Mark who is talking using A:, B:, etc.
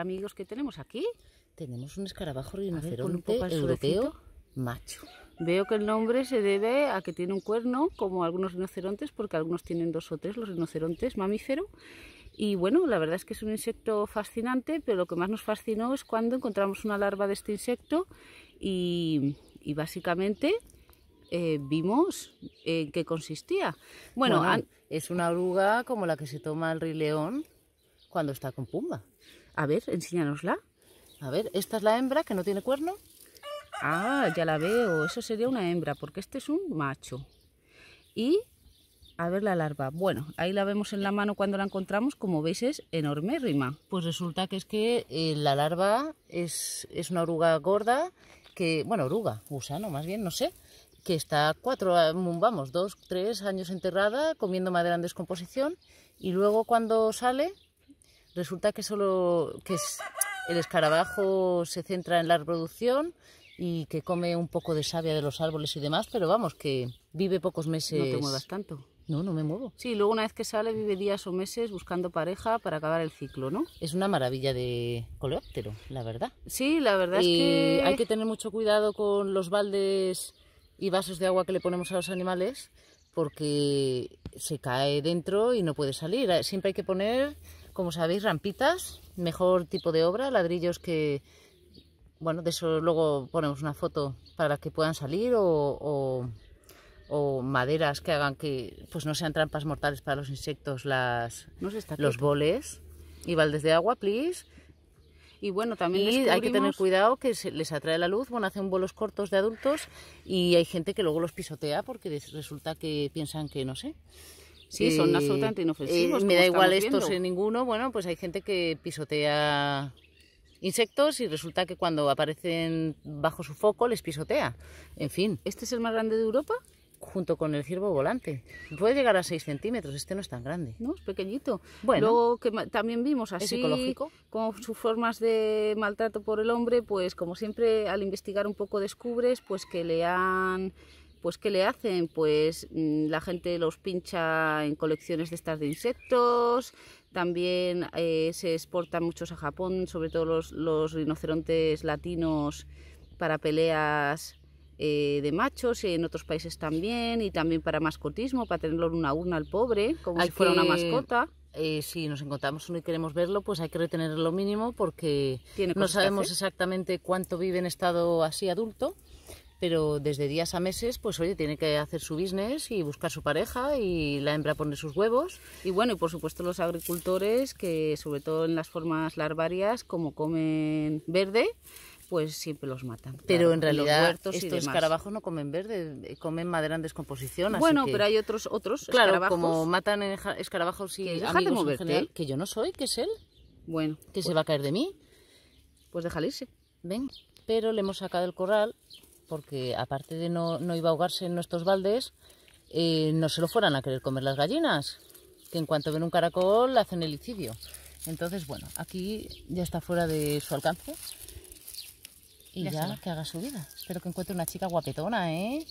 A: amigos, que tenemos aquí? Tenemos un escarabajo rinoceronte europeo macho. Veo que el nombre se debe a que tiene un cuerno, como algunos rinocerontes, porque algunos tienen dos o tres, los rinocerontes mamífero. Y bueno, la verdad es que es un insecto fascinante, pero lo que más nos fascinó es cuando encontramos una larva de este insecto y, básicamente eh, vimos eh, en qué consistía. Bueno, es una oruga como la que se toma el rileón cuando está con pumba. A ver, enséñanosla. A ver, esta es la hembra que no tiene cuerno. Ah, ya la veo. Eso sería una hembra, porque este es un macho. Y a ver la larva. Bueno, ahí la vemos en la mano cuando la encontramos, como veis es enorme rima. Pues resulta que es que eh, la larva es, es, una oruga gorda, que, bueno, oruga, gusano más bien, no sé, que está cuatro, ah, mm, vamos, dos, tres años enterrada, comiendo madera en descomposición, y luego cuando sale Resulta que solo que el escarabajo se centra en la reproducción y que come un poco de savia de los árboles y demás, pero vamos, que vive pocos meses. No te muevas tanto. No, no me muevo. Sí, luego una vez que sale vive días o meses buscando pareja para acabar el ciclo, ¿no? Es una maravilla de coleóptero, la verdad. Sí, la verdad es que... Hay que tener mucho cuidado con los baldes y vasos de agua que le ponemos a los animales porque se cae dentro y no puede salir. Siempre hay que poner como sabéis, rampitas, mejor tipo de obra, ladrillos que, bueno, de eso luego ponemos una foto para que puedan salir o, maderas que hagan que pues no sean trampas mortales para los insectos, las, los boles y baldes de agua, please. Y bueno, también hay que tener cuidado que les atrae la luz. Bueno, hacen vuelos cortos de adultos y hay gente que luego los pisotea porque resulta que piensan que, no sé, Sí, son absolutamente eh, eh, inofensivos. me da igual esto en ninguno. Bueno, pues hay gente que pisotea insectos y resulta que cuando aparecen bajo su foco les pisotea. En fin. ¿Este es el más grande de Europa? Junto con el ciervo volante. Puede llegar a 6 centímetros, este no es tan grande. No, es pequeñito. Bueno, Luego que también vimos así, con sus formas de maltrato por el hombre, pues como siempre al investigar un poco descubres pues que le han pues ¿qué le hacen? Pues mm, la gente los pincha en colecciones de estas de insectos, también eh, se exportan muchos a Japón, sobre todo los, rinocerontes latinos para peleas eh, de machos, en otros países también, y también para mascotismo, para tenerlo en una urna al pobre, como si fuera una mascota. Eh, si nos encontramos uno y queremos verlo, pues hay que retenerlo lo mínimo porque no sabemos exactamente cuánto vive en estado así adulto pero desde días a meses, pues oye, tiene que hacer su business y buscar su pareja y la hembra pone sus huevos. Y bueno, y por supuesto los agricultores que sobre todo en las formas larvarias, como comen verde, pues siempre los matan. Pero en realidad estos escarabajos no comen verde, comen madera en descomposición. Bueno, pero hay otros otros claro, como matan escarabajos y que moverte. que yo no soy, que es él. Bueno, que se pues va a caer de mí. Pues déjale irse. Ven, pero le hemos sacado el corral porque aparte de no, iba a ahogarse en nuestros baldes, eh, no se lo fueran a querer comer las gallinas, que en cuanto ven un caracol hacen el Entonces, bueno, aquí ya está fuera de su alcance y ya, ya que haga su vida. Espero que encuentre una chica guapetona, ¿eh?